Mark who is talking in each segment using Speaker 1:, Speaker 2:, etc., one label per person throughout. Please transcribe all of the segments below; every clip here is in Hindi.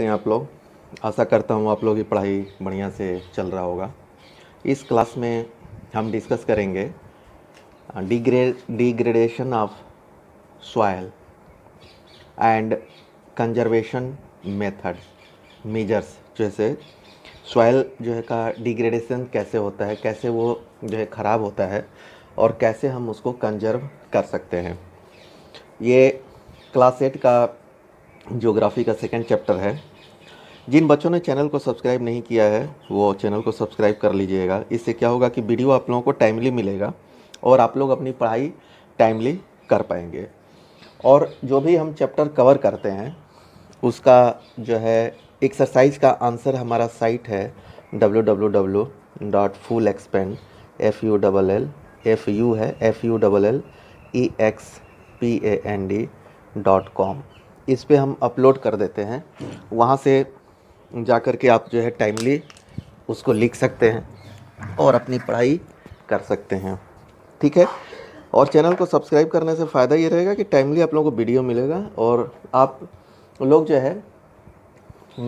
Speaker 1: कैसे हैं आप लोग आशा करता हूँ आप लोग की पढ़ाई बढ़िया से चल रहा होगा इस क्लास में हम डिस्कस करेंगे degradation of soil and conservation method measures जैसे सॉयल जो है का डिग्रेडेशन कैसे होता है कैसे वो जो है ख़राब होता है और कैसे हम उसको कंजर्व कर सकते हैं ये क्लास एट का ज्योग्राफी का सेकेंड चैप्टर है जिन बच्चों ने चैनल को सब्सक्राइब नहीं किया है वो चैनल को सब्सक्राइब कर लीजिएगा इससे क्या होगा कि वीडियो आप लोगों को टाइमली मिलेगा और आप लोग अपनी पढ़ाई टाइमली कर पाएंगे और जो भी हम चैप्टर कवर करते हैं उसका जो है एक्सरसाइज का आंसर हमारा साइट है W W W dot full expand F U double L F U है F U double L E X P A N D dot com इस पर हम अपलोड कर देते हैं वहाँ से जा कर के आप जो है टाइमली उसको लिख सकते हैं और अपनी पढ़ाई कर सकते हैं ठीक है और चैनल को सब्सक्राइब करने से फ़ायदा ये रहेगा कि टाइमली आप लोगों को वीडियो मिलेगा और आप लोग जो है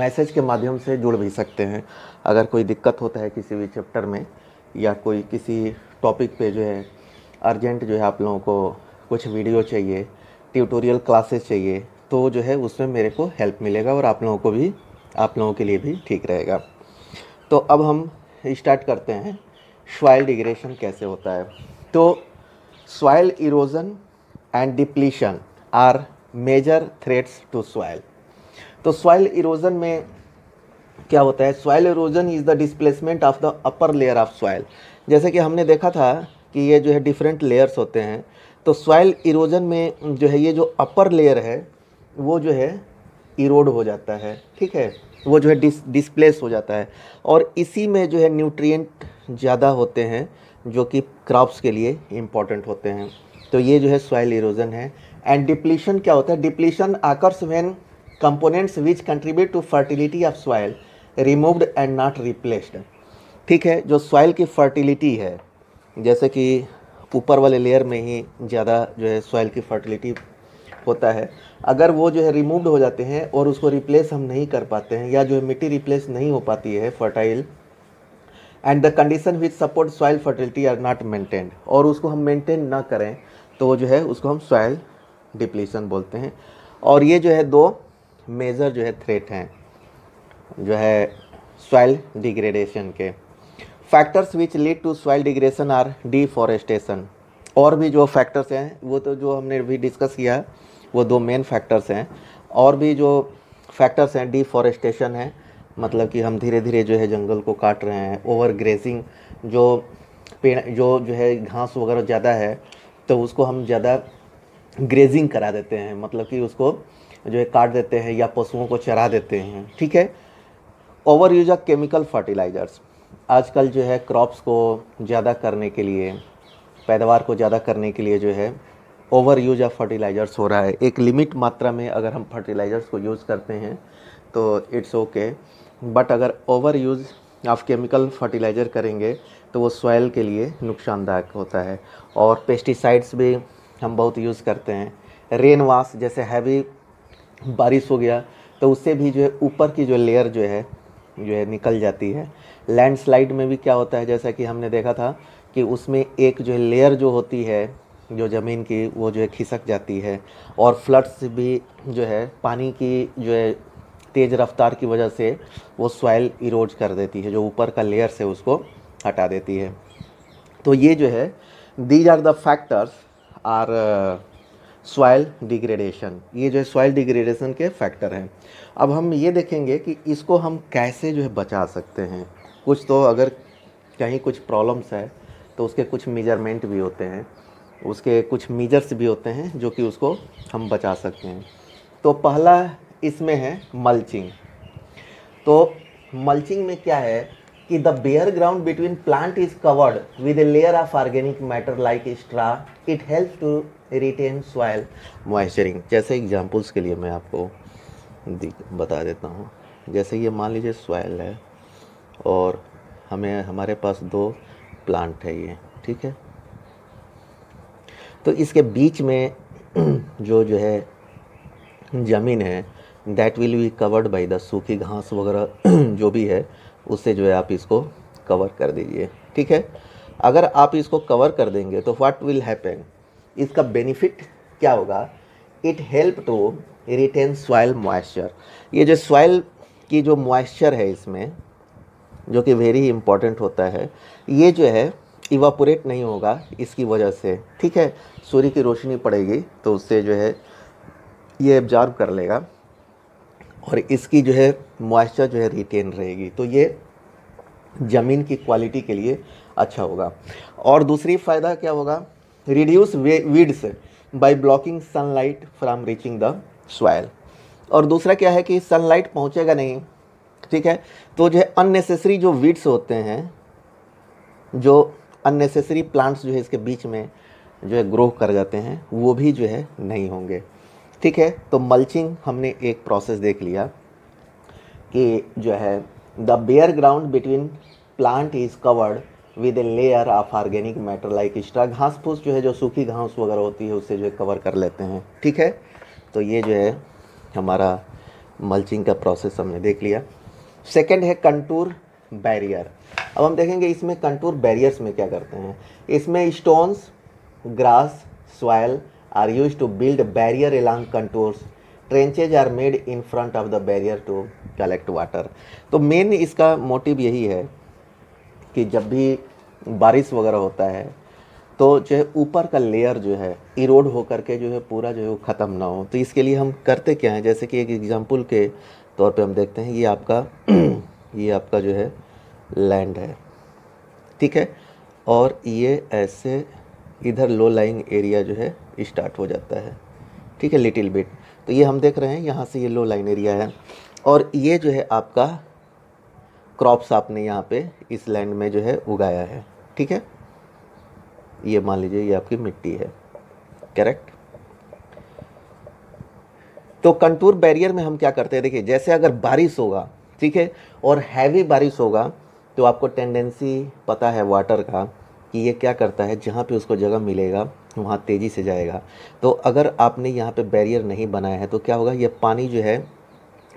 Speaker 1: मैसेज के माध्यम से जुड़ भी सकते हैं अगर कोई दिक्कत होता है किसी भी चैप्टर में या कोई किसी टॉपिक पे जो है अर्जेंट जो है आप लोगों को कुछ वीडियो चाहिए ट्यूटोरियल क्लासेस चाहिए तो जो है उसमें मेरे को हेल्प मिलेगा और आप लोगों को भी आप लोगों के लिए भी ठीक रहेगा तो अब हम स्टार्ट करते हैं सॉइल डिग्रेशन कैसे होता है तो soil erosion and depletion are major threats to soil तो सॉइल इरोजन में क्या होता है soil erosion is the displacement of the upper layer of soil जैसे कि हमने देखा था कि ये जो है डिफरेंट लेयर्स होते हैं तो सॉइल इरोजन में जो है ये जो अपर लेयर है वो जो है इरोड हो जाता है ठीक है वो जो है डिस डिस्प्लेस हो जाता है और इसी में जो है न्यूट्रिएंट ज़्यादा होते हैं जो कि क्रॉप्स के लिए इम्पॉर्टेंट होते हैं तो ये जो है सॉइल इरोजन है एंड डिप्लीशन क्या होता है depletion occurs when components which contribute to fertility of soil removed and not replaced ठीक है जो सॉइल की फर्टिलिटी है जैसे कि ऊपर वाले लेयर में ही ज़्यादा जो है सॉइल की फर्टिलिटी होता है अगर वो जो है रिमूव्ड हो जाते हैं और उसको रिप्लेस हम नहीं कर पाते हैं या जो है मिट्टी रिप्लेस नहीं हो पाती है fertile and the condition which support soil fertility are not maintained और उसको हम मेंटेन ना करें तो वो जो है उसको हम सॉइल डिप्लीसन बोलते हैं और ये जो है दो मेजर जो है थ्रेट हैं जो है सॉइल डिग्रेडेशन के factors which lead to soil degradation are deforestation और भी जो फैक्टर्स हैं वो तो जो हमने भी डिस्कस किया वो दो मेन फैक्टर्स हैं और भी जो फैक्टर्स हैं डिफॉरेस्टेशन है मतलब कि हम धीरे धीरे जो है जंगल को काट रहे हैं ओवर ग्रेजिंग जो पेड़ जो जो है घास वगैरह ज़्यादा है तो उसको हम ज़्यादा ग्रेजिंग करा देते हैं मतलब कि उसको जो है काट देते हैं या पशुओं को चरा देते हैं ठीक है over use of chemical fertilisers आजकल जो है क्रॉप्स को ज़्यादा करने के लिए पैदावार को ज़्यादा करने के लिए जो है ओवर यूज ऑफ फर्टिलाइज़र्स हो रहा है एक लिमिट मात्रा में अगर हम फर्टिलाइज़र्स को यूज़ करते हैं तो इट्स ओके बट अगर overuse of chemical fertilizer करेंगे तो वो सॉयल के लिए नुकसानदायक होता है और पेस्टिसाइड्स भी हम बहुत यूज़ करते हैं रेन वाश जैसे हैवी बारिश हो गया तो उससे भी जो है ऊपर की जो लेयर जो है जो है निकल जाती है लैंडस्लाइड में भी क्या होता है जैसा कि हमने देखा था कि उसमें एक जो है लेयर जो होती है जो ज़मीन की वो जो है खिसक जाती है और फ्लड्स भी जो है पानी की जो है तेज़ रफ्तार की वजह से वो सॉइल इरोज कर देती है जो ऊपर का लेयर से उसको हटा देती है तो ये जो है these are the factors are soil degradation ये जो है सॉइल डिग्रेडेशन के फैक्टर हैं अब हम ये देखेंगे कि इसको हम कैसे जो है बचा सकते हैं कुछ तो अगर कहीं कुछ प्रॉब्लम्स है तो उसके कुछ मेजरमेंट भी होते हैं उसके कुछ मीजर्स भी होते हैं जो कि उसको हम बचा सकते हैं तो पहला इसमें है मल्चिंग तो मल्चिंग में क्या है कि the bare ground between plant is covered with a layer of organic matter like straw it help to retain soil moisturing जैसे एग्जाम्पल्स के लिए मैं आपको बता देता हूँ जैसे ये मान लीजिए सॉयल है और हमें हमारे पास दो प्लांट है ये ठीक है तो इसके बीच में जो जो है ज़मीन है that will be covered by the सूखी घास वगैरह जो भी है उससे जो है आप इसको कवर कर दीजिए ठीक है अगर आप इसको कवर कर देंगे तो व्हाट विल हैपन इसका बेनिफिट क्या होगा it help to retain soil moisture ये जो सॉइल की जो मॉइस्चर है इसमें जो कि वेरी इंपॉर्टेंट होता है ये जो है इवापोरेट नहीं होगा इसकी वजह से ठीक है सूर्य की रोशनी पड़ेगी तो उससे जो है ये एब्जॉर्ब कर लेगा और इसकी जो है मॉइस्चर जो है रिटेन रहेगी तो ये ज़मीन की क्वालिटी के लिए अच्छा होगा और दूसरी फ़ायदा क्या होगा reduce weeds by blocking sunlight from reaching the soil और दूसरा क्या है कि सनलाइट पहुंचेगा नहीं ठीक है तो जो है अननेसेसरी जो वीड्स होते हैं जो अननेसेसरी प्लांट्स जो है इसके बीच में जो है ग्रो कर जाते हैं वो भी जो है नहीं होंगे ठीक है तो मल्चिंग हमने एक प्रोसेस देख लिया कि जो है the bare ground between plant is covered with a layer of organic matter like extra घास फूस जो है जो सूखी घास वगैरह होती है उससे जो है कवर कर लेते हैं ठीक है तो ये जो है हमारा मल्चिंग का प्रोसेस हमने देख लिया सेकेंड है कंटूर बैरियर अब हम देखेंगे इसमें कंटूर बैरियर्स में क्या करते हैं इसमें stones grass soil are use to build barrier along contours trenches are made in front of the barrier to collect water तो मेन इसका मोटिव यही है कि जब भी बारिश वगैरह होता है तो जो है ऊपर का लेयर जो है इरोड होकर के जो है पूरा जो है वो ख़त्म ना हो तो इसके लिए हम करते क्या हैं जैसे कि एक एग्ज़ाम्पल के तौर पे हम देखते हैं ये आपका ये आपका जो है लैंड है ठीक है और ये ऐसे इधर लो लाइंग एरिया जो है स्टार्ट हो जाता है ठीक है लिटिल बिट तो ये हम देख रहे हैं यहाँ से ये लो लाइन एरिया है और ये जो है आपका क्रॉप्स आपने यहाँ पे इस लैंड में जो है उगाया है ठीक है ये मान लीजिए ये आपकी मिट्टी है करेक्ट तो कंटूर बैरियर में हम क्या करते हैं देखिए जैसे अगर बारिश होगा ठीक है और हैवी बारिश होगा तो आपको टेंडेंसी पता है वाटर का कि ये क्या करता है जहाँ पे उसको जगह मिलेगा वहाँ तेज़ी से जाएगा तो अगर आपने यहाँ पे बैरियर नहीं बनाया है तो क्या होगा ये पानी जो है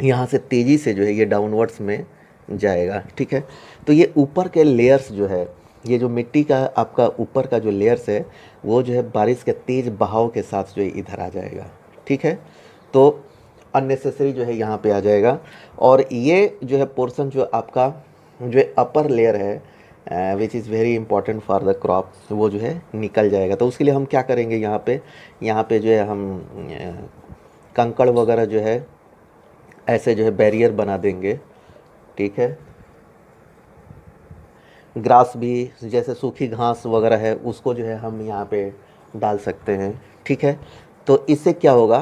Speaker 1: यहाँ से तेज़ी से जो है ये डाउनवर्ड्स में जाएगा ठीक है तो ये ऊपर के लेयर्स जो है ये जो मिट्टी का आपका ऊपर का जो लेयर्स है वो जो है बारिश के तेज़ बहाव के साथ जो है इधर आ जाएगा ठीक है तो अननेसेसरी जो है यहाँ पे आ जाएगा और ये जो है पोर्सन जो आपका जो अपर लेयर है which is very important for the crop वो जो है निकल जाएगा तो उसके लिए हम क्या करेंगे यहाँ पे यहाँ पे जो है हम uh, कंकड़ वगैरह जो है ऐसे जो है बैरियर बना देंगे ठीक है ग्रास भी जैसे सूखी घास वगैरह है उसको जो है हम यहाँ पे डाल सकते हैं ठीक है तो इससे क्या होगा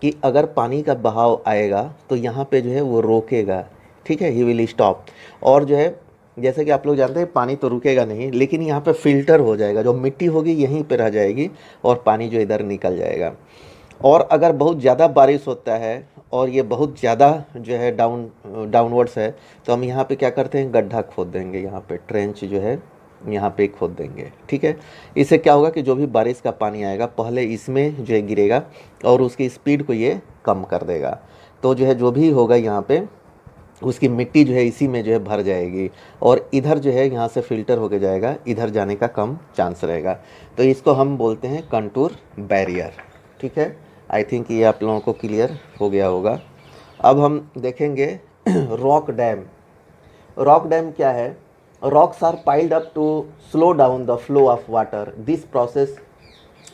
Speaker 1: कि अगर पानी का बहाव आएगा तो यहाँ पे जो है वो रोकेगा ठीक है ही विल स्टॉप और जो है जैसे कि आप लोग जानते हैं पानी तो रुकेगा नहीं लेकिन यहाँ पे फिल्टर हो जाएगा जो मिट्टी होगी यहीं पे रह जाएगी और पानी जो इधर निकल जाएगा और अगर बहुत ज़्यादा बारिश होता है और ये बहुत ज़्यादा जो है डाउन डाउनवर्ड्स है तो हम यहाँ पे क्या करते हैं गड्ढा खोद देंगे यहाँ पे ट्रेंच जो है यहाँ पे खोद देंगे ठीक है इससे क्या होगा कि जो भी बारिश का पानी आएगा पहले इसमें जो है गिरेगा और उसकी स्पीड को ये कम कर देगा तो जो है जो भी होगा यहाँ पर तो उसकी मिट्टी जो है इसी में जो है भर जाएगी और इधर जो है यहाँ से फिल्टर होके जाएगा इधर जाने का कम चांस रहेगा तो इसको हम बोलते हैं कंटूर बैरियर ठीक है आई थिंक ये आप लोगों को क्लियर हो गया होगा अब हम देखेंगे रॉक डैम रॉक डैम क्या है rocks are piled up to slow down the flow of water this process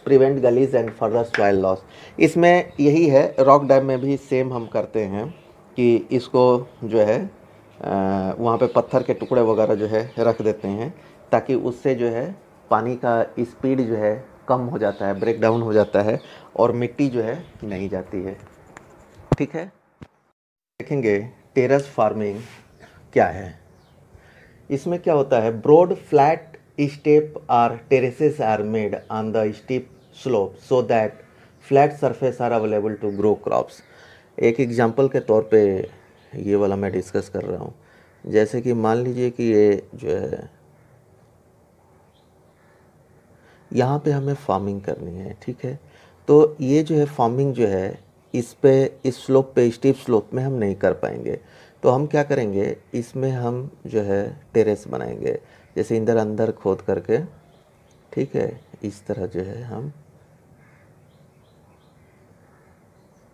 Speaker 1: prevent gullies and further soil loss इसमें यही है रॉक डैम में भी सेम हम करते हैं कि इसको जो है वहाँ पे पत्थर के टुकड़े वगैरह जो है रख देते हैं ताकि उससे जो है पानी का स्पीड जो है कम हो जाता है ब्रेक डाउन हो जाता है और मिट्टी जो है नहीं जाती है ठीक है देखेंगे टेरस फार्मिंग क्या है इसमें क्या होता है broad flat step are terraces are made on the steep slope so that flat surface are available to grow crops एक एग्ज़ाम्पल के तौर पे ये वाला मैं डिस्कस कर रहा हूँ जैसे कि मान लीजिए कि ये जो है यहाँ पे हमें फार्मिंग करनी है ठीक है तो ये जो है फार्मिंग जो है इस पे इस स्लोप पे स्टीप स्लोप में हम नहीं कर पाएंगे तो हम क्या करेंगे इसमें हम जो है टेरेस बनाएंगे जैसे इंदर अंदर खोद करके ठीक है इस तरह जो है हम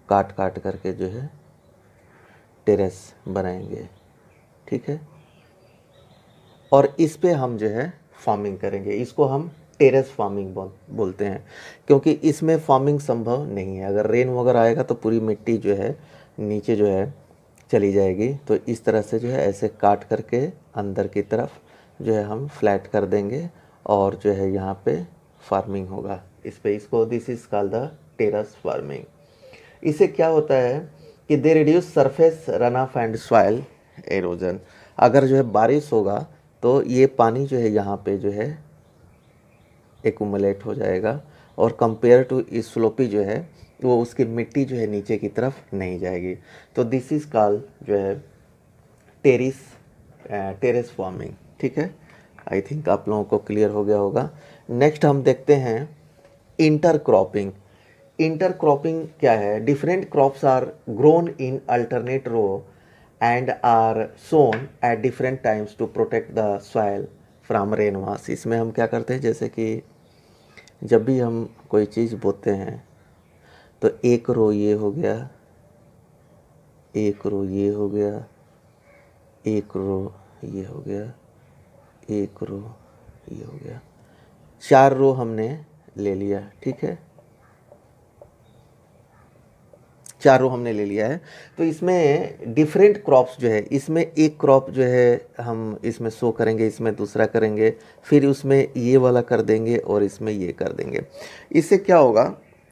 Speaker 1: काट काट करके जो है टेरेस बनाएंगे ठीक है और इस पे हम जो है फार्मिंग करेंगे इसको हम टेरेस फार्मिंग बोलते हैं क्योंकि इसमें फार्मिंग संभव नहीं है अगर रेन वगैरह आएगा तो पूरी मिट्टी जो है नीचे जो है चली जाएगी तो इस तरह से जो है ऐसे काट करके अंदर की तरफ जो है हम फ्लैट कर देंगे और जो है यहाँ पे फार्मिंग होगा इस पे इसको this is call the terrace farming इससे क्या होता है कि they reduce surface runoff and soil erosion अगर जो है बारिश होगा तो ये पानी जो है यहाँ पे जो है एकट हो जाएगा और कंपेयर टू स्लोपी जो है वो उसकी मिट्टी जो है नीचे की तरफ नहीं जाएगी तो दिस इज़ कॉल जो है टेरिस टेरिस फार्मिंग ठीक है आई थिंक आप लोगों को क्लियर हो गया होगा नेक्स्ट हम देखते हैं इंटर क्रॉपिंग इंटर क्रॉपिंग क्या है different crops are grown in alternate row and are sown at different times to protect the soil from rain wash इसमें हम क्या करते हैं जैसे कि जब भी हम कोई चीज़ बोते हैं तो एक रो ये हो गया एक रो ये हो गया एक रो ये हो गया एक रो ये हो गया चार रो हमने ले लिया ठीक है चारों हमने ले लिया है तो इसमें डिफरेंट क्रॉप्स जो है इसमें एक क्रॉप जो है हम इसमें सो करेंगे इसमें दूसरा करेंगे फिर उसमें ये वाला कर देंगे और इसमें ये कर देंगे इससे क्या होगा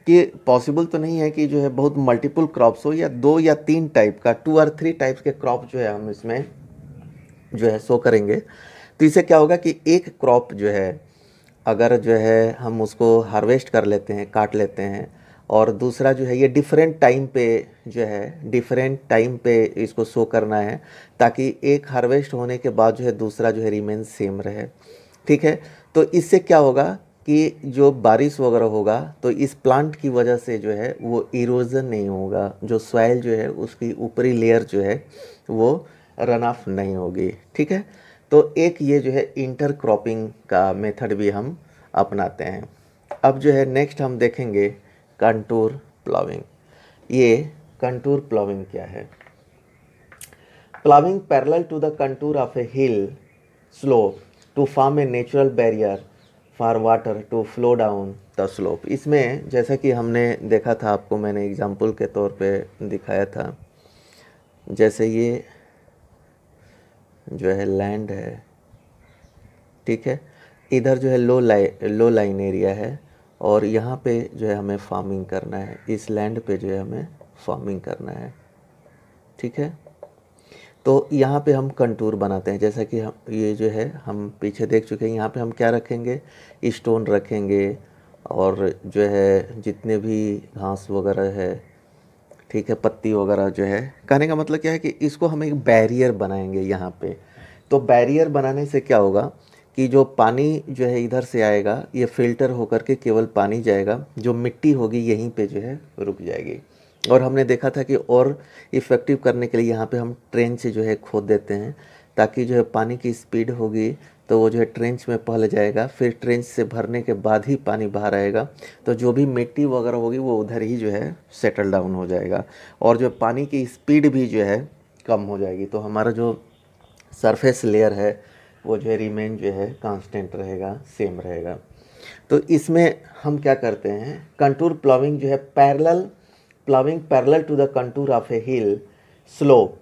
Speaker 1: कि पॉसिबल तो नहीं है कि जो है बहुत मल्टीपल क्रॉप्स हो या दो या तीन टाइप का टू और थ्री टाइप्स के क्रॉप जो है हम इसमें जो है सो करेंगे तो इससे क्या होगा कि एक क्रॉप जो है अगर जो है हम उसको हार्वेस्ट कर लेते हैं काट लेते हैं और दूसरा जो है ये डिफरेंट टाइम पे जो है डिफरेंट टाइम पे इसको शो करना है ताकि एक हार्वेस्ट होने के बाद जो है दूसरा जो है रिमेन सेम रहे ठीक है तो इससे क्या होगा कि जो बारिश वगैरह होगा तो इस प्लांट की वजह से जो है वो इरोजन नहीं होगा जो सॉइल जो है उसकी ऊपरी लेयर जो है वो रन ऑफ नहीं होगी ठीक है तो एक ये जो है इंटर क्रॉपिंग का मेथड भी हम अपनाते हैं अब जो है नेक्स्ट हम देखेंगे कंटूर प्लाविंग ये कंटूर प्लाविंग क्या है ploughing parallel to the contour of a hill slope to form a natural barrier for water to flow down the slope इसमें जैसा कि हमने देखा था आपको मैंने एग्जाम्पल के तौर पे दिखाया था जैसे ये जो है लैंड है ठीक है इधर जो है लो लाइ लो लाइन एरिया है और यहाँ पे जो है हमें फार्मिंग करना है इस लैंड पे जो है हमें फार्मिंग करना है ठीक है तो यहाँ पे हम कंटूर बनाते हैं जैसा कि हम ये जो है हम पीछे देख चुके हैं यहाँ पे हम क्या रखेंगे स्टोन रखेंगे और जो है जितने भी घास वगैरह है ठीक है पत्ती वगैरह जो है कहने का मतलब क्या है कि इसको हम एक बैरियर बनाएंगे यहाँ पे तो बैरियर बनाने से क्या होगा कि जो पानी जो है इधर से आएगा ये फ़िल्टर होकर के केवल पानी जाएगा जो मिट्टी होगी यहीं पे जो है रुक जाएगी और हमने देखा था कि और इफ़ेक्टिव करने के लिए यहाँ पे हम ट्रेंच जो है खोद देते हैं ताकि जो है पानी की स्पीड होगी तो वो जो है ट्रेंच में पहले जाएगा फिर ट्रेंच से भरने के बाद ही पानी बाहर आएगा तो जो भी मिट्टी वगैरह होगी वो उधर ही जो है सेटल डाउन हो जाएगा और जो पानी की स्पीड भी जो है कम हो जाएगी तो हमारा जो सरफेस लेयर है वो जो है रिमेन जो है कांस्टेंट रहेगा सेम रहेगा तो इसमें हम क्या करते हैं कंटूर प्लाविंग जो है parallel ploughing parallel to the contour of a hill slope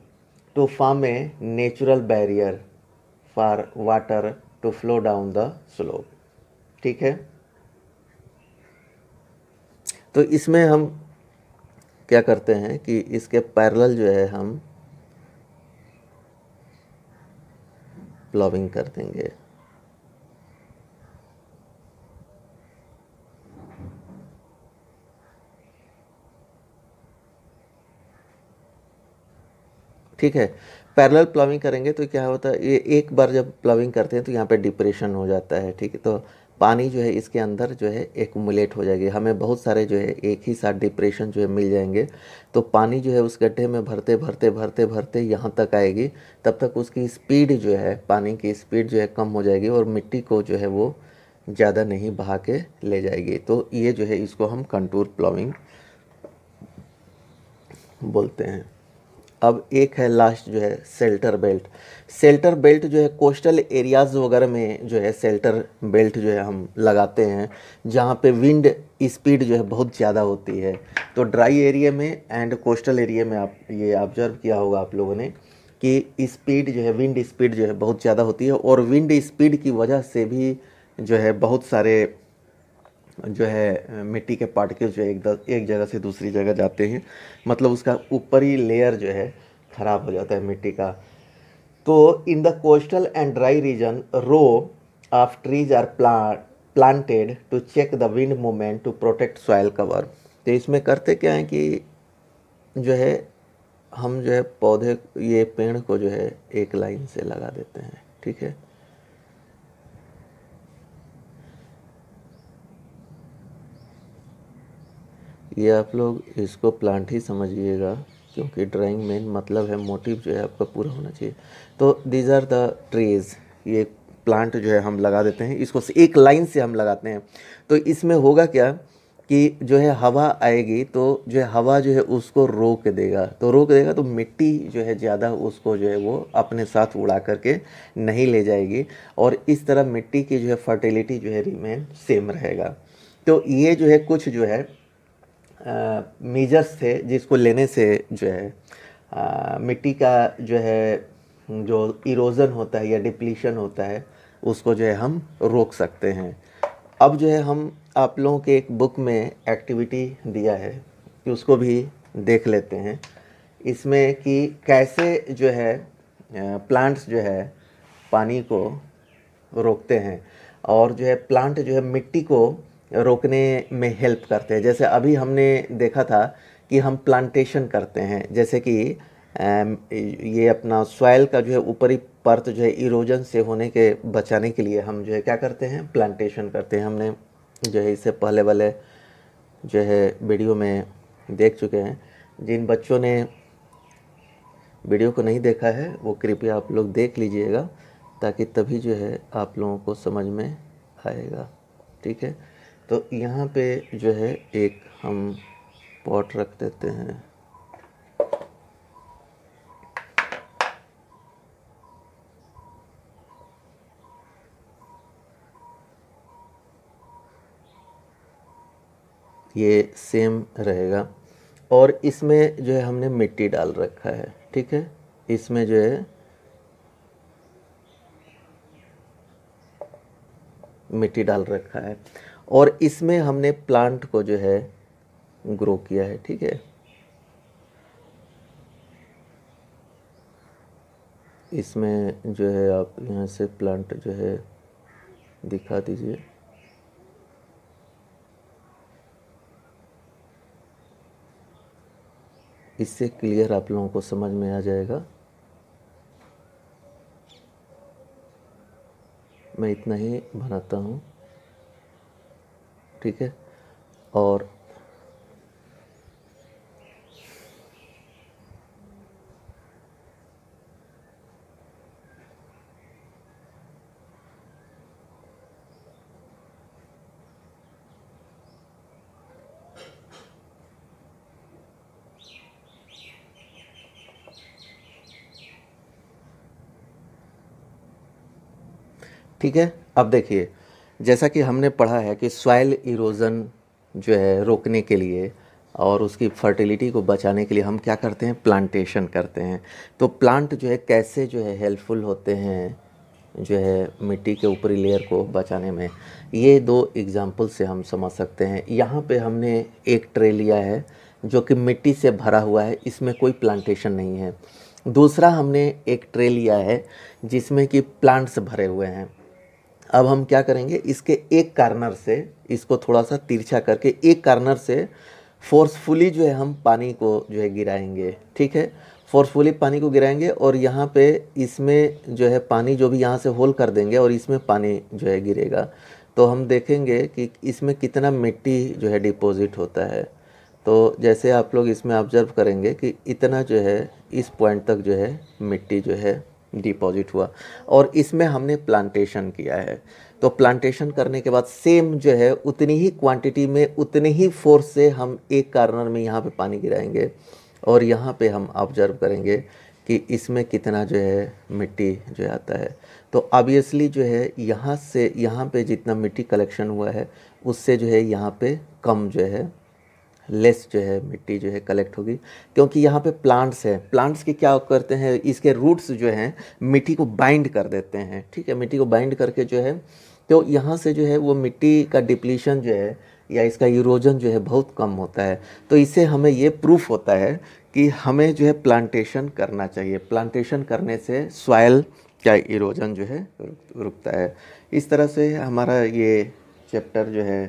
Speaker 1: to form a natural barrier for water to flow down the slope ठीक है तो इसमें हम क्या करते हैं कि इसके पैरेलल जो है हम प्लॉविंग कर देंगे ठीक है पैरेलल प्लॉविंग करेंगे तो क्या होता है ये एक बार जब प्लॉविंग करते हैं तो यहाँ पे डिप्रेशन हो जाता है ठीक है तो पानी जो है इसके अंदर जो है एकमुलेट हो जाएगी हमें बहुत सारे जो है एक ही साथ डिप्रेशन जो है मिल जाएंगे तो पानी जो है उस गड्ढे में भरते भरते भरते भरते यहाँ तक आएगी तब तक उसकी स्पीड जो है पानी की स्पीड जो है कम हो जाएगी और मिट्टी को जो है वो ज़्यादा नहीं बहा के ले जाएगी तो ये जो है इसको हम कंटूर प्लॉविंग बोलते हैं अब एक है लास्ट जो है सेल्टर बेल्ट सेल्टर बेल्ट जो है कोस्टल एरियाज़ वगैरह में जो है सेल्टर बेल्ट जो है हम लगाते हैं जहाँ पे विंड स्पीड जो है बहुत ज़्यादा होती है तो ड्राई एरिया में एंड कोस्टल एरिया में आप ये ऑब्जर्व किया होगा आप लोगों ने कि स्पीड जो है विंड स्पीड जो है बहुत ज़्यादा होती है और विंड स्पीड की वजह से भी जो है बहुत सारे जो है मिट्टी के पार्टिकल्स जो एक एक जगह से दूसरी जगह जाते हैं मतलब उसका ऊपरी लेयर जो है ख़राब हो जाता है मिट्टी का तो in the coastal and dry region row of trees are pla planted to check the wind movement to protect soil cover तो इसमें करते क्या है कि जो है हम जो है पौधे ये पेड़ को जो है एक लाइन से लगा देते हैं ठीक है ये आप लोग इसको प्लांट ही समझिएगा क्योंकि ड्राइंग मेन मतलब है मोटिव जो है आपका पूरा होना चाहिए तो दीज आर द ट्रेज ये प्लांट जो है हम लगा देते हैं इसको एक लाइन से हम लगाते हैं तो इसमें होगा क्या कि जो है हवा आएगी तो जो है हवा जो है उसको रोक देगा तो रोक देगा तो मिट्टी जो है ज़्यादा उसको जो है वो अपने साथ उड़ा करके नहीं ले जाएगी और इस तरह मिट्टी की जो है फर्टिलिटी जो है रिमेन सेम रहेगा तो ये जो है कुछ जो है मेजर्स थे जिसको लेने से जो है आ, मिट्टी का जो है जो इरोज़न होता है या डिप्लीशन होता है उसको जो है हम रोक सकते हैं अब जो है हम आप लोगों के एक बुक में एक्टिविटी दिया है कि उसको भी देख लेते हैं इसमें कि कैसे जो है प्लांट्स जो है पानी को रोकते हैं और जो है प्लांट जो है मिट्टी को रोकने में हेल्प करते हैं जैसे अभी हमने देखा था कि हम प्लांटेशन करते हैं जैसे कि ये अपना सॉयल का जो है ऊपरी परत जो है इरोजन से होने के बचाने के लिए हम जो है क्या करते हैं प्लांटेशन करते हैं हमने जो है इससे पहले वाले जो है वीडियो में देख चुके हैं जिन बच्चों ने वीडियो को नहीं देखा है वो कृपया आप लोग देख लीजिएगा ताकि तभी जो है आप लोगों को समझ में आएगा ठीक है तो यहाँ पे जो है एक हम पॉट रख देते हैं ये सेम रहेगा और इसमें जो है हमने मिट्टी डाल रखा है ठीक है इसमें जो है मिट्टी डाल रखा है और इसमें हमने प्लांट को जो है ग्रो किया है ठीक है इसमें जो है आप यहाँ से प्लांट जो है दिखा दीजिए इससे क्लियर आप लोगों को समझ में आ जाएगा मैं इतना ही बनाता हूँ ठीक है और ठीक है अब देखिए जैसा कि हमने पढ़ा है कि सॉइल इरोज़न जो है रोकने के लिए और उसकी फर्टिलिटी को बचाने के लिए हम क्या करते हैं प्लांटेशन करते हैं तो प्लांट जो है कैसे जो है हेल्पफुल होते हैं जो है मिट्टी के ऊपरी लेयर को बचाने में ये दो एग्ज़ाम्पल से हम समझ सकते हैं यहाँ पे हमने एक ट्रे लिया है जो कि मिट्टी से भरा हुआ है इसमें कोई प्लांटेशन नहीं है दूसरा हमने एक ट्रे लिया है जिसमें कि प्लांट्स भरे हुए हैं अब हम क्या करेंगे इसके एक कार्नर से इसको थोड़ा सा तिरछा करके एक कार्नर से फोर्सफुली जो है हम पानी को जो है गिराएंगे ठीक है फोर्सफुली पानी को गिराएंगे और यहाँ पे इसमें जो है पानी जो भी यहाँ से होल कर देंगे और इसमें पानी जो है गिरेगा तो हम देखेंगे कि इसमें कितना मिट्टी जो है डिपॉजिट होता है तो जैसे आप लोग इसमें ऑब्जर्व करेंगे कि इतना जो है इस पॉइंट तक जो है मिट्टी जो है डिपॉजिट हुआ और इसमें हमने प्लांटेशन किया है तो प्लांटेशन करने के बाद सेम जो है उतनी ही क्वांटिटी में उतने ही फोर्स से हम एक कार्नर में यहाँ पे पानी गिराएंगे और यहाँ पे हम ऑब्जर्व करेंगे कि इसमें कितना जो है मिट्टी जो आता है तो ऑब्वियसली जो है यहाँ से यहाँ पे जितना मिट्टी कलेक्शन हुआ है उससे जो है यहाँ पे कम जो है लेस जो है मिट्टी जो है कलेक्ट होगी क्योंकि यहाँ पे प्लांट्स है प्लांट्स के क्या करते हैं इसके रूट्स जो हैं मिट्टी को बाइंड कर देते हैं ठीक है मिट्टी को बाइंड करके जो है तो यहाँ से जो है वो मिट्टी का डिप्लीशन जो है या इसका यूरोजन जो है बहुत कम होता है तो इससे हमें ये प्रूफ होता है कि हमें जो है प्लांटेशन करना चाहिए प्लांटेशन करने से सॉयल का इरोजन जो है रुकता है इस तरह से हमारा ये चैप्टर जो है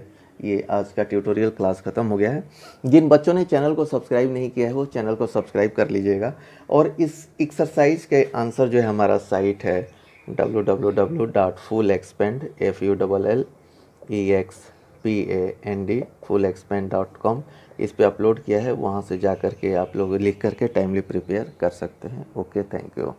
Speaker 1: ये आज का ट्यूटोरियल क्लास ख़त्म हो गया है जिन बच्चों ने चैनल को सब्सक्राइब नहीं किया है वो चैनल को सब्सक्राइब कर लीजिएगा और इस एक्सरसाइज के आंसर जो है हमारा साइट है W W W dot full expand F U double L E X P A N D full expand dot com इस पर अपलोड किया है वहाँ से जा कर के आप लोग लिख करके टाइमली प्रिपेयर कर सकते हैं ओके थैंक यू